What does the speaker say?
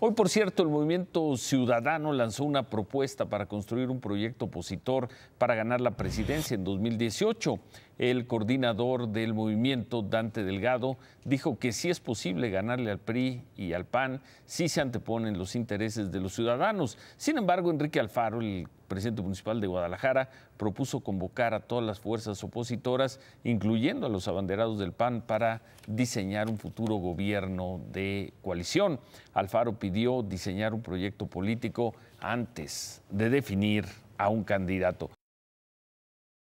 Hoy, por cierto, el Movimiento Ciudadano lanzó una propuesta para construir un proyecto opositor para ganar la presidencia en 2018. El coordinador del movimiento, Dante Delgado, dijo que si es posible ganarle al PRI y al PAN si se anteponen los intereses de los ciudadanos. Sin embargo, Enrique Alfaro, el presidente municipal de Guadalajara, propuso convocar a todas las fuerzas opositoras, incluyendo a los abanderados del PAN, para diseñar un futuro gobierno de coalición. Alfaro pidió diseñar un proyecto político antes de definir a un candidato.